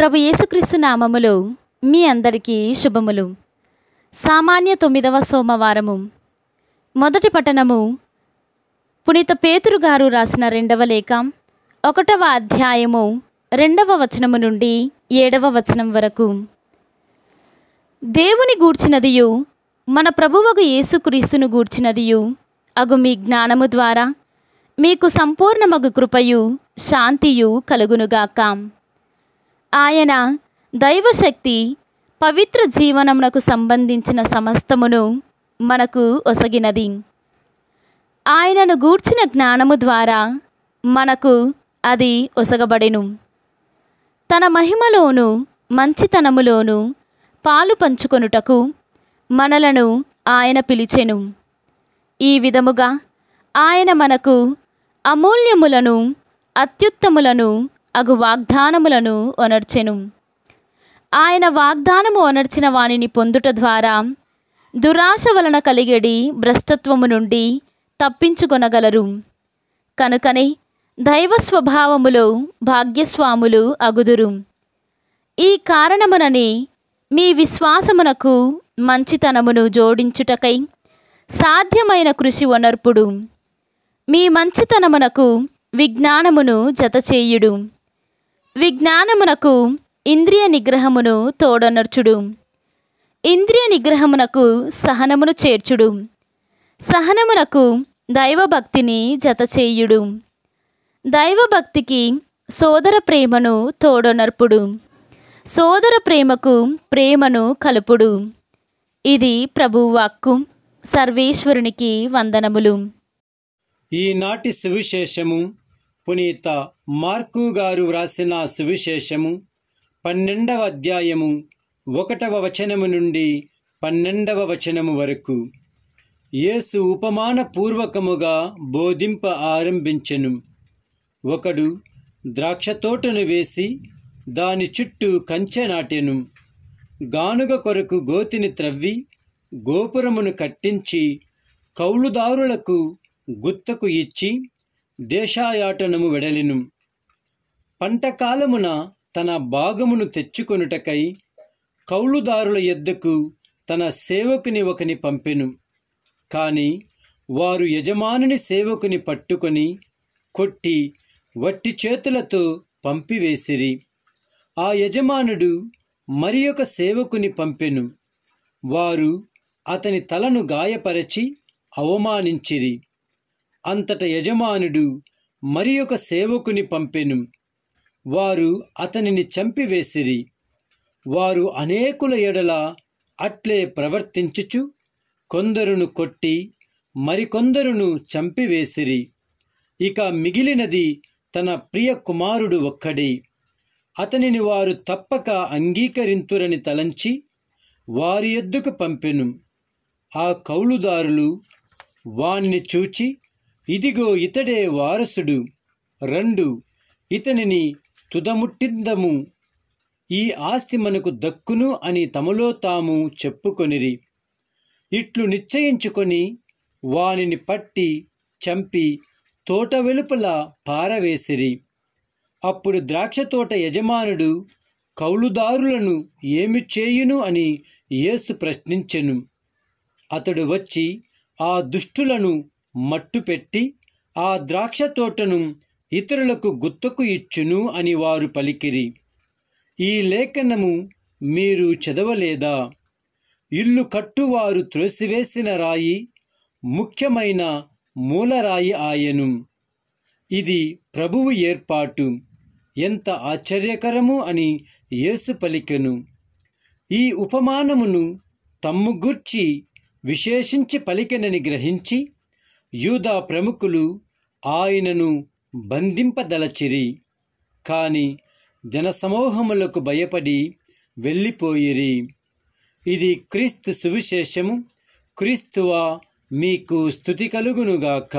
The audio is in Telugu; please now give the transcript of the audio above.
ప్రభు యేసుక్రీస్తు నామములో మీ అందరికీ శుభములు సామాన్య తొమ్మిదవ సోమవారము మొదటి పట్టణము పునీత పేతురు గారు రాసిన రెండవ లేఖ ఒకటవ అధ్యాయము రెండవ వచనము నుండి ఏడవ వచనం వరకు దేవుని గూర్చినదియు మన ప్రభువగు యేసుక్రీస్తును గూర్చినదియు అగు మీ జ్ఞానము ద్వారా మీకు సంపూర్ణమగు కృపయు శాంతియు కలుగునుగాకాం ఆయన దైవశక్తి పవిత్ర జీవనమునకు సంబంధించిన సమస్తమును మనకు ఒసగినది ఆయనను గూర్చిన జ్ఞానము ద్వారా మనకు అది ఒసగబడెను తన మహిమలోను మంచితనములోను పాలు పంచుకొనుటకు మనలను ఆయన పిలిచెను ఈ విధముగా ఆయన మనకు అమూల్యములను అత్యుత్తములను అగు వాగ్దానములను ఒనర్చెను ఆయన వాగ్దానము ఒనర్చిన వానిని పొందుట ద్వారా దురాశ వలన కలిగేడి భ్రష్టత్వము నుండి తప్పించుకొనగలరు కనుకనే దైవ స్వభావములో భాగ్యస్వాములు అగుదురు ఈ కారణమునని మీ విశ్వాసమునకు మంచితనమును జోడించుటకై సాధ్యమైన కృషి వనర్పుడు మీ మంచితనమునకు విజ్ఞానమును జతచేయుడు విజ్ఞానమునకు ఇంద్రియ నిగ్రహమును తోడనర్చుడు ఇంద్రియ నిగ్రహమునకు సహనమును చేర్చుడు సహనమునకు దైవభక్తిని జతచేయుడు దైవభక్తికి సోదర ప్రేమను తోడనర్పుడు సోదర ప్రేమకు ప్రేమను కలుపుడు ఇది ప్రభువాక్కు సర్వేశ్వరునికి వందనములు ఈనాటి సువిశేషము పునీత మార్కు గారు వ్రాసిన సువిశేషము పన్నెండవ అధ్యాయము ఒకటవ వచనము నుండి పన్నెండవ వచనము వరకు యేసు ఉపమాన పూర్వకముగా బోధింప ఆరంభించెను ఒకడు ద్రాక్ష తోటను వేసి దాని చుట్టూ కంచె నాటెను గానుగ కొరకు గోతిని త్రవ్వి గోపురమును కట్టించి కౌలుదారులకు గుత్తకు ఇచ్చి దేశాయాటనము వెడలిను పంటకాలమున తన భాగమును తెచ్చుకొనుటకై కౌలుదారుల ఎద్దకు తన సేవకుని ఒకని పంపెను కాని వారు యజమానుని సేవకుని పట్టుకొని కొట్టి వట్టి చేతులతో పంపివేసిరి ఆ యజమానుడు మరి ఒక సేవకుని పంపెను వారు అతని తలను గాయపరచి అవమానించిరి అంతట యజమానుడు మరి ఒక సేవకుని పంపెను వారు అతనిని చంపివేసిరి వారు అనేకుల ఎడల అట్లే ప్రవర్తించుచు కొందరును కొట్టి మరికొందరును చంపివేసిరి ఇక మిగిలినది తన ప్రియ కుమారుడు ఒక్కడే అతనిని వారు తప్పక అంగీకరింతురని తలంచి వారి ఎద్దుకు పంపెను ఆ కౌలుదారులు వాణ్ణి చూచి ఇదిగో ఇతడే వారసుడు రెండు ఇతనిని తుదముట్టిందము ఈ ఆస్తి మనకు దక్కును అని తమలో తాము చెప్పుకొనిరి ఇట్లు నిశ్చయించుకొని వానిని పట్టి చంపి తోట వెలుపల పారవేసిరి అప్పుడు ద్రాక్ష తోట యజమానుడు కౌలుదారులను ఏమి చేయును అని యేసు ప్రశ్నించెను అతడు వచ్చి ఆ దుష్టులను మట్టు పెట్టి ఆ ద్రాక్ష తోటను ఇతరులకు గుత్తకు ఇచ్చును అని వారు పలికిరి ఈ లేఖనము మీరు చదవలేదా ఇల్లు కట్టువారు త్రోసివేసిన రాయి ముఖ్యమైన మూలరాయి ఆయను ఇది ప్రభువు ఏర్పాటు ఎంత ఆశ్చర్యకరము అని యేసు పలికెను ఈ ఉపమానమును తమ్ముగూర్చి విశేషించి పలికెనని గ్రహించి యూదా ప్రముఖులు ఆయనను బంధింపదలచిరి కాని జనసమూహములకు భయపడి వెళ్ళిపోయిరి ఇది క్రీస్తు సువిశేషము క్రీస్తువా మీకు స్థుతి కలుగునుగాక